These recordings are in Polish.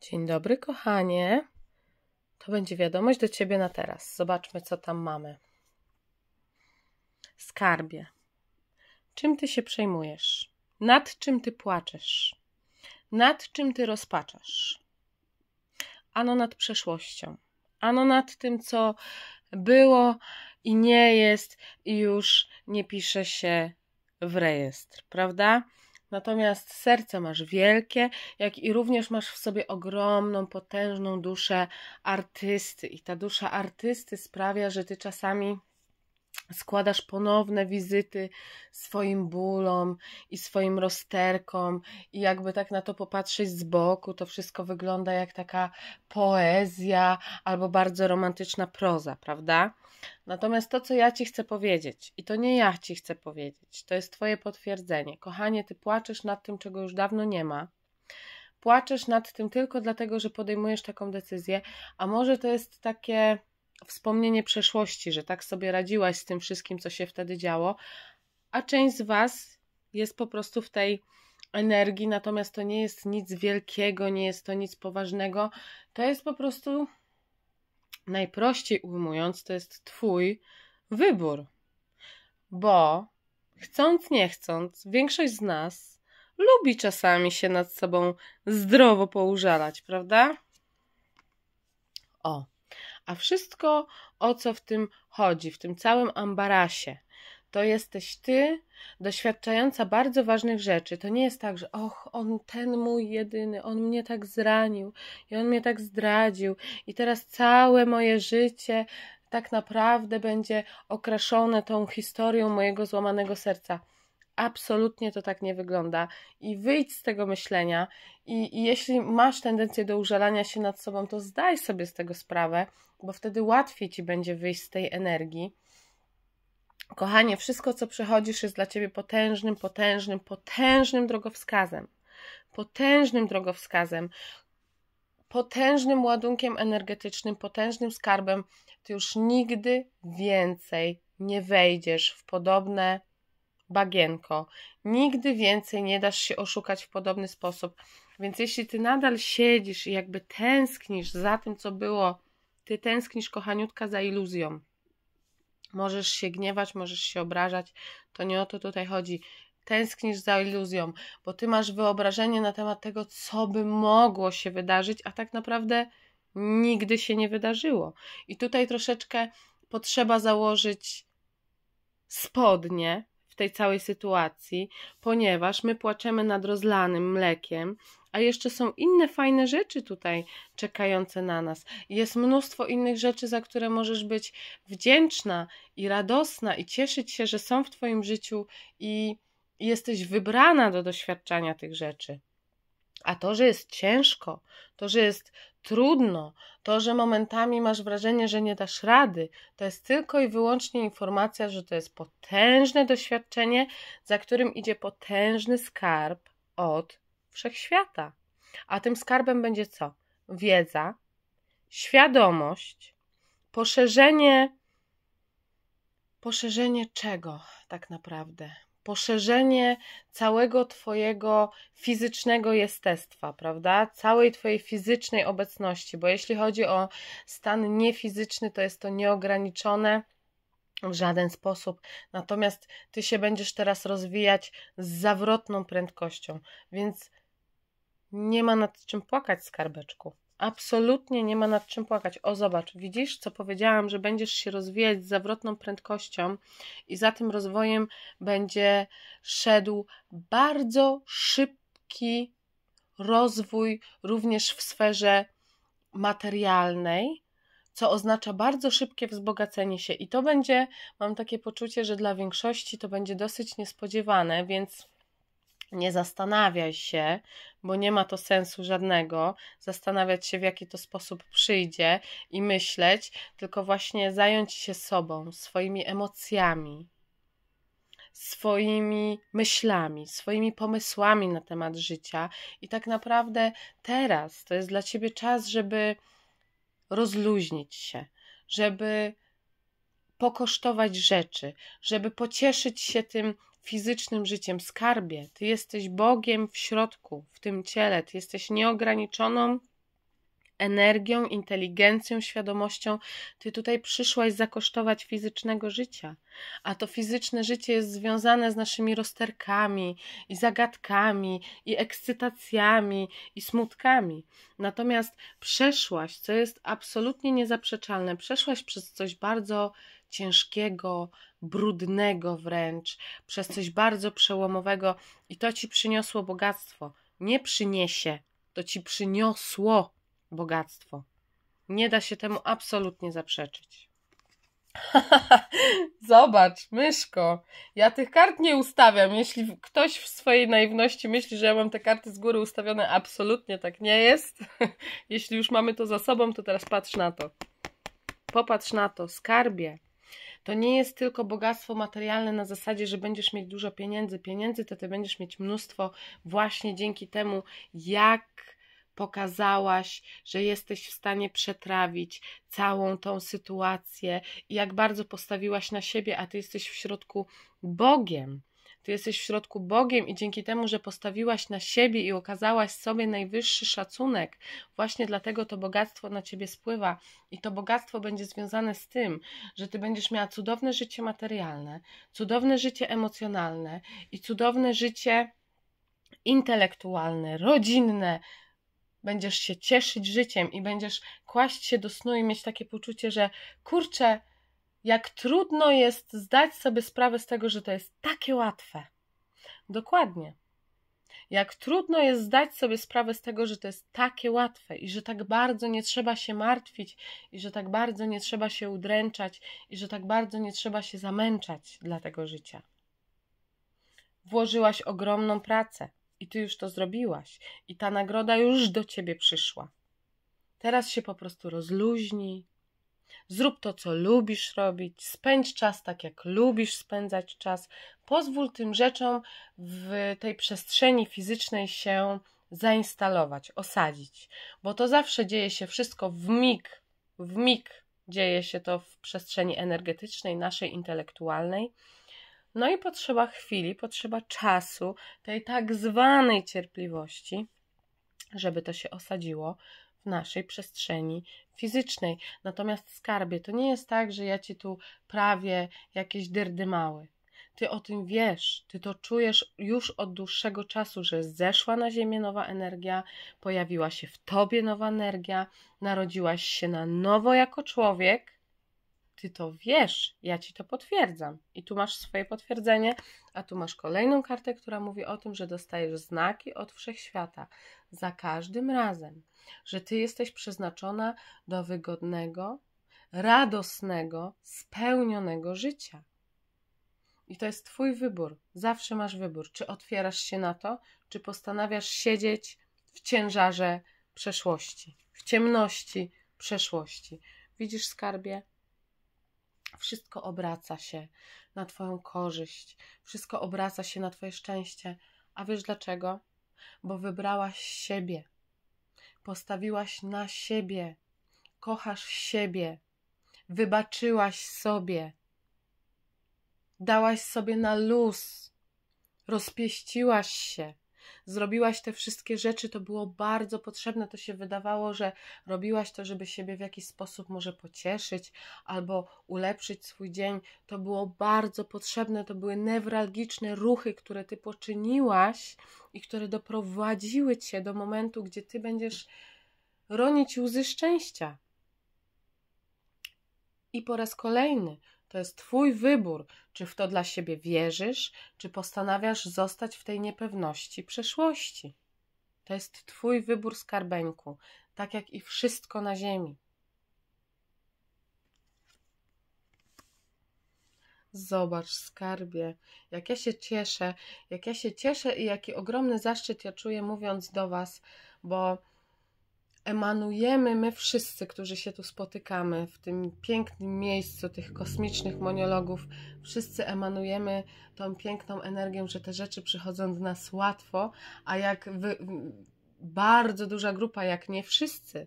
Dzień dobry, kochanie. To będzie wiadomość do ciebie na teraz. Zobaczmy, co tam mamy. Skarbie. Czym ty się przejmujesz? Nad czym ty płaczesz? Nad czym ty rozpaczasz? Ano nad przeszłością. Ano nad tym, co było i nie jest, i już nie pisze się w rejestr, prawda? Natomiast serce masz wielkie, jak i również masz w sobie ogromną, potężną duszę artysty. I ta dusza artysty sprawia, że ty czasami składasz ponowne wizyty swoim bólom i swoim rozterkom i jakby tak na to popatrzeć z boku, to wszystko wygląda jak taka poezja albo bardzo romantyczna proza, prawda? Natomiast to, co ja ci chcę powiedzieć, i to nie ja ci chcę powiedzieć, to jest Twoje potwierdzenie. Kochanie, ty płaczesz nad tym, czego już dawno nie ma. Płaczesz nad tym tylko dlatego, że podejmujesz taką decyzję, a może to jest takie wspomnienie przeszłości, że tak sobie radziłaś z tym wszystkim, co się wtedy działo, a część z Was jest po prostu w tej energii, natomiast to nie jest nic wielkiego, nie jest to nic poważnego, to jest po prostu najprościej ujmując, to jest Twój wybór. Bo chcąc, nie chcąc, większość z nas lubi czasami się nad sobą zdrowo poużalać, prawda? O, a wszystko o co w tym chodzi, w tym całym ambarasie, to jesteś ty, doświadczająca bardzo ważnych rzeczy. To nie jest tak, że och, on ten mój jedyny, on mnie tak zranił i on mnie tak zdradził i teraz całe moje życie tak naprawdę będzie okraszone tą historią mojego złamanego serca. Absolutnie to tak nie wygląda. I wyjdź z tego myślenia. I, I jeśli masz tendencję do użalania się nad sobą, to zdaj sobie z tego sprawę, bo wtedy łatwiej ci będzie wyjść z tej energii Kochanie, wszystko, co przechodzisz, jest dla ciebie potężnym, potężnym, potężnym drogowskazem. Potężnym drogowskazem, potężnym ładunkiem energetycznym, potężnym skarbem. Ty już nigdy więcej nie wejdziesz w podobne bagienko. Nigdy więcej nie dasz się oszukać w podobny sposób. Więc jeśli ty nadal siedzisz i jakby tęsknisz za tym, co było, ty tęsknisz, kochaniutka, za iluzją Możesz się gniewać, możesz się obrażać. To nie o to tutaj chodzi. Tęsknisz za iluzją, bo ty masz wyobrażenie na temat tego, co by mogło się wydarzyć, a tak naprawdę nigdy się nie wydarzyło. I tutaj troszeczkę potrzeba założyć spodnie, tej całej sytuacji, ponieważ my płaczemy nad rozlanym mlekiem, a jeszcze są inne fajne rzeczy tutaj czekające na nas. Jest mnóstwo innych rzeczy, za które możesz być wdzięczna i radosna i cieszyć się, że są w Twoim życiu i jesteś wybrana do doświadczania tych rzeczy. A to, że jest ciężko, to, że jest trudno, to, że momentami masz wrażenie, że nie dasz rady, to jest tylko i wyłącznie informacja, że to jest potężne doświadczenie, za którym idzie potężny skarb od wszechświata. A tym skarbem będzie co? Wiedza, świadomość, poszerzenie. Poszerzenie czego tak naprawdę? poszerzenie całego Twojego fizycznego jestestwa, prawda? Całej Twojej fizycznej obecności, bo jeśli chodzi o stan niefizyczny, to jest to nieograniczone w żaden sposób. Natomiast Ty się będziesz teraz rozwijać z zawrotną prędkością, więc nie ma nad czym płakać, skarbeczku. Absolutnie nie ma nad czym płakać. O, zobacz, widzisz, co powiedziałam, że będziesz się rozwijać z zawrotną prędkością i za tym rozwojem będzie szedł bardzo szybki rozwój również w sferze materialnej, co oznacza bardzo szybkie wzbogacenie się. I to będzie, mam takie poczucie, że dla większości to będzie dosyć niespodziewane, więc nie zastanawiaj się, bo nie ma to sensu żadnego zastanawiać się, w jaki to sposób przyjdzie i myśleć, tylko właśnie zająć się sobą, swoimi emocjami, swoimi myślami, swoimi pomysłami na temat życia. I tak naprawdę teraz to jest dla ciebie czas, żeby rozluźnić się, żeby pokosztować rzeczy, żeby pocieszyć się tym fizycznym życiem, skarbie. Ty jesteś Bogiem w środku, w tym ciele. Ty jesteś nieograniczoną energią, inteligencją, świadomością. Ty tutaj przyszłaś zakosztować fizycznego życia, a to fizyczne życie jest związane z naszymi rozterkami i zagadkami i ekscytacjami i smutkami. Natomiast przeszłaś, co jest absolutnie niezaprzeczalne, przeszłaś przez coś bardzo ciężkiego, brudnego wręcz, przez coś bardzo przełomowego i to ci przyniosło bogactwo. Nie przyniesie, to ci przyniosło bogactwo. Nie da się temu absolutnie zaprzeczyć. Zobacz, myszko, ja tych kart nie ustawiam. Jeśli ktoś w swojej naiwności myśli, że ja mam te karty z góry ustawione, absolutnie tak nie jest. Jeśli już mamy to za sobą, to teraz patrz na to. Popatrz na to, skarbie. To nie jest tylko bogactwo materialne na zasadzie, że będziesz mieć dużo pieniędzy. Pieniędzy to ty będziesz mieć mnóstwo właśnie dzięki temu, jak pokazałaś, że jesteś w stanie przetrawić całą tą sytuację i jak bardzo postawiłaś na siebie, a ty jesteś w środku Bogiem. Ty jesteś w środku Bogiem i dzięki temu, że postawiłaś na siebie i okazałaś sobie najwyższy szacunek, właśnie dlatego to bogactwo na ciebie spływa i to bogactwo będzie związane z tym, że ty będziesz miała cudowne życie materialne, cudowne życie emocjonalne i cudowne życie intelektualne, rodzinne, będziesz się cieszyć życiem i będziesz kłaść się do snu i mieć takie poczucie, że kurczę, jak trudno jest zdać sobie sprawę z tego, że to jest takie łatwe. Dokładnie. Jak trudno jest zdać sobie sprawę z tego, że to jest takie łatwe i że tak bardzo nie trzeba się martwić, i że tak bardzo nie trzeba się udręczać, i że tak bardzo nie trzeba się zamęczać dla tego życia. Włożyłaś ogromną pracę i ty już to zrobiłaś, i ta nagroda już do ciebie przyszła. Teraz się po prostu rozluźnij, Zrób to, co lubisz robić, spędź czas tak, jak lubisz spędzać czas. Pozwól tym rzeczom w tej przestrzeni fizycznej się zainstalować, osadzić, bo to zawsze dzieje się wszystko w mig, w mig dzieje się to w przestrzeni energetycznej, naszej intelektualnej. No i potrzeba chwili, potrzeba czasu, tej tak zwanej cierpliwości żeby to się osadziło w naszej przestrzeni fizycznej. Natomiast skarbie, to nie jest tak, że ja ci tu prawie jakieś dyrdy mały. Ty o tym wiesz, ty to czujesz już od dłuższego czasu, że zeszła na Ziemię nowa energia, pojawiła się w tobie nowa energia, narodziłaś się na nowo jako człowiek ty to wiesz, ja ci to potwierdzam. I tu masz swoje potwierdzenie, a tu masz kolejną kartę, która mówi o tym, że dostajesz znaki od wszechświata za każdym razem, że ty jesteś przeznaczona do wygodnego, radosnego, spełnionego życia. I to jest Twój wybór. Zawsze masz wybór, czy otwierasz się na to, czy postanawiasz siedzieć w ciężarze przeszłości, w ciemności przeszłości. Widzisz, skarbie, wszystko obraca się na Twoją korzyść, wszystko obraca się na Twoje szczęście. A wiesz dlaczego? Bo wybrałaś siebie, postawiłaś na siebie, kochasz siebie, wybaczyłaś sobie, dałaś sobie na luz, rozpieściłaś się zrobiłaś te wszystkie rzeczy, to było bardzo potrzebne, to się wydawało, że robiłaś to, żeby siebie w jakiś sposób może pocieszyć albo ulepszyć swój dzień. To było bardzo potrzebne, to były newralgiczne ruchy, które ty poczyniłaś i które doprowadziły cię do momentu, gdzie ty będziesz ronić łzy szczęścia. I po raz kolejny to jest Twój wybór, czy w to dla siebie wierzysz, czy postanawiasz zostać w tej niepewności przeszłości. To jest Twój wybór skarbeńku, tak jak i wszystko na ziemi. Zobacz, skarbie, jak ja się cieszę, jak ja się cieszę i jaki ogromny zaszczyt ja czuję mówiąc do Was, bo emanujemy my wszyscy, którzy się tu spotykamy, w tym pięknym miejscu tych kosmicznych monologów, wszyscy emanujemy tą piękną energią, że te rzeczy przychodzą do nas łatwo, a jak wy, bardzo duża grupa, jak nie wszyscy,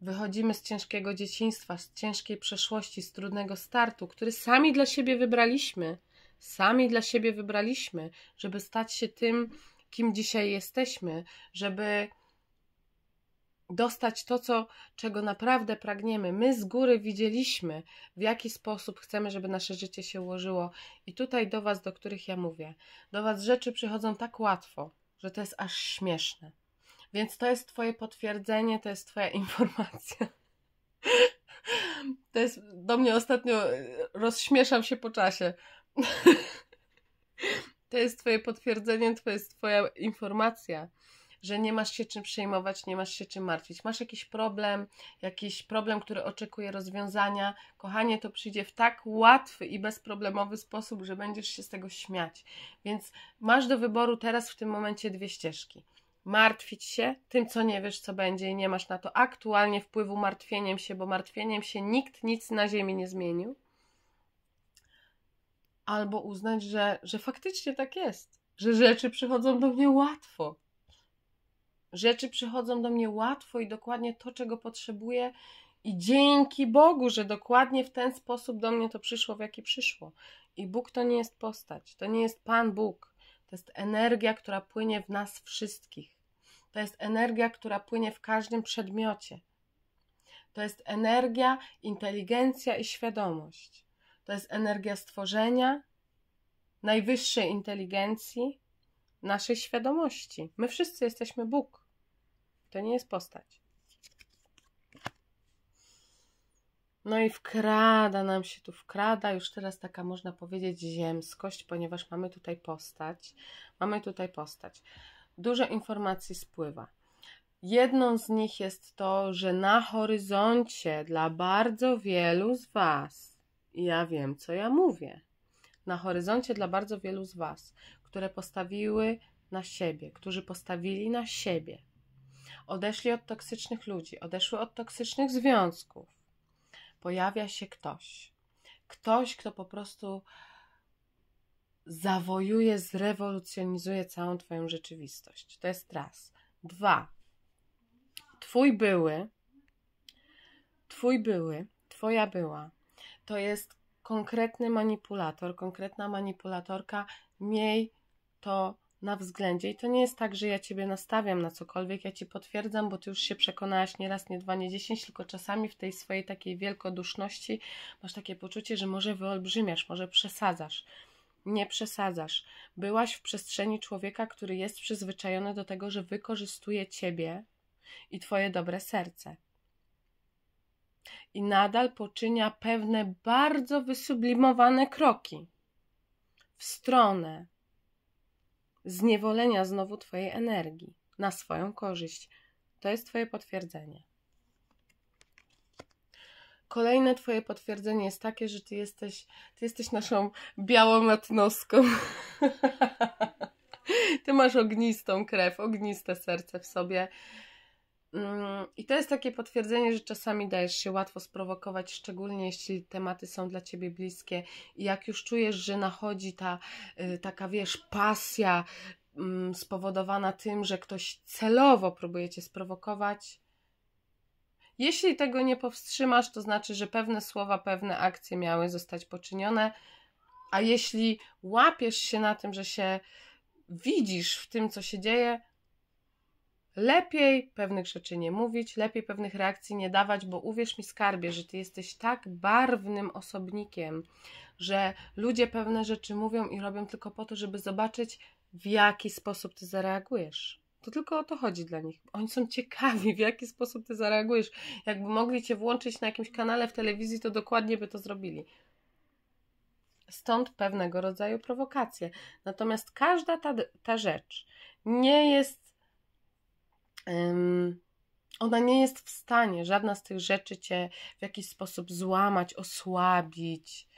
wychodzimy z ciężkiego dzieciństwa, z ciężkiej przeszłości, z trudnego startu, który sami dla siebie wybraliśmy, sami dla siebie wybraliśmy, żeby stać się tym, kim dzisiaj jesteśmy, żeby dostać to, co, czego naprawdę pragniemy. My z góry widzieliśmy, w jaki sposób chcemy, żeby nasze życie się ułożyło. I tutaj do Was, do których ja mówię, do Was rzeczy przychodzą tak łatwo, że to jest aż śmieszne. Więc to jest Twoje potwierdzenie, to jest Twoja informacja. To jest do mnie ostatnio e, rozśmieszam się po czasie. To jest Twoje potwierdzenie, to jest Twoja informacja że nie masz się czym przejmować, nie masz się czym martwić. Masz jakiś problem, jakiś problem, który oczekuje rozwiązania. Kochanie, to przyjdzie w tak łatwy i bezproblemowy sposób, że będziesz się z tego śmiać. Więc masz do wyboru teraz w tym momencie dwie ścieżki martwić się tym, co nie wiesz, co będzie i nie masz na to aktualnie wpływu martwieniem się, bo martwieniem się nikt nic na ziemi nie zmienił. Albo uznać, że, że faktycznie tak jest, że rzeczy przychodzą do mnie łatwo, Rzeczy przychodzą do mnie łatwo i dokładnie to, czego potrzebuję. I dzięki Bogu, że dokładnie w ten sposób do mnie to przyszło, w jaki przyszło. I Bóg to nie jest postać, to nie jest Pan Bóg. To jest energia, która płynie w nas wszystkich. To jest energia, która płynie w każdym przedmiocie. To jest energia, inteligencja i świadomość. To jest energia stworzenia, najwyższej inteligencji, naszej świadomości. My wszyscy jesteśmy Bóg. To nie jest postać. No i wkrada nam się tu, wkrada już teraz taka, można powiedzieć, ziemskość, ponieważ mamy tutaj postać. Mamy tutaj postać. Dużo informacji spływa. Jedną z nich jest to, że na horyzoncie dla bardzo wielu z Was, ja wiem co ja mówię, na horyzoncie dla bardzo wielu z Was, które postawiły na siebie, którzy postawili na siebie, odeszli od toksycznych ludzi, odeszły od toksycznych związków. Pojawia się ktoś. Ktoś, kto po prostu zawojuje, zrewolucjonizuje całą Twoją rzeczywistość. To jest raz. Dwa. Twój były, Twój były, Twoja była, to jest konkretny manipulator, konkretna manipulatorka. Miej to na względzie i to nie jest tak, że ja ciebie nastawiam na cokolwiek, ja ci potwierdzam, bo ty już się przekonałaś nie raz, nie dwa, nie dziesięć, tylko czasami w tej swojej takiej wielkoduszności masz takie poczucie, że może wyolbrzymiasz, może przesadzasz. Nie przesadzasz. Byłaś w przestrzeni człowieka, który jest przyzwyczajony do tego, że wykorzystuje ciebie i twoje dobre serce i nadal poczynia pewne bardzo wysublimowane kroki w stronę zniewolenia znowu Twojej energii na swoją korzyść. To jest Twoje potwierdzenie. Kolejne Twoje potwierdzenie jest takie, że Ty jesteś, ty jesteś naszą białą matnoską. ty masz ognistą krew, ogniste serce w sobie. Mm, I to jest takie potwierdzenie, że czasami dajesz się łatwo sprowokować, szczególnie jeśli tematy są dla ciebie bliskie. I jak już czujesz, że nachodzi ta y, taka, wiesz, pasja mm, spowodowana tym, że ktoś celowo próbuje cię sprowokować. Jeśli tego nie powstrzymasz, to znaczy, że pewne słowa, pewne akcje miały zostać poczynione. A jeśli łapiesz się na tym, że się widzisz w tym, co się dzieje, Lepiej pewnych rzeczy nie mówić, lepiej pewnych reakcji nie dawać, bo uwierz mi, skarbie, że ty jesteś tak barwnym osobnikiem, że ludzie pewne rzeczy mówią i robią tylko po to, żeby zobaczyć, w jaki sposób ty zareagujesz. To tylko o to chodzi dla nich. Oni są ciekawi, w jaki sposób ty zareagujesz. Jakby mogli cię włączyć na jakimś kanale w telewizji, to dokładnie by to zrobili. Stąd pewnego rodzaju prowokacje. Natomiast każda ta, ta rzecz nie jest ona nie jest w stanie, żadna z tych rzeczy cię w jakiś sposób złamać, osłabić.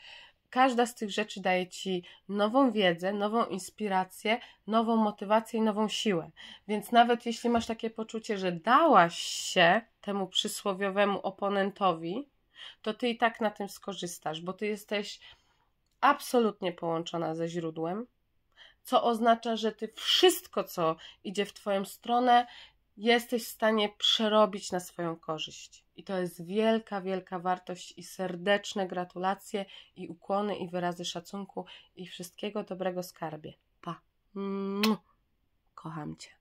Każda z tych rzeczy daje ci nową wiedzę, nową inspirację, nową motywację i nową siłę. Więc nawet jeśli masz takie poczucie, że dałaś się temu przysłowiowemu oponentowi, to ty i tak na tym skorzystasz, bo ty jesteś absolutnie połączona ze źródłem, co oznacza, że ty wszystko, co idzie w twoją stronę, jesteś w stanie przerobić na swoją korzyść. I to jest wielka, wielka wartość i serdeczne gratulacje i ukłony i wyrazy szacunku i wszystkiego dobrego skarbie. Pa. Kocham Cię.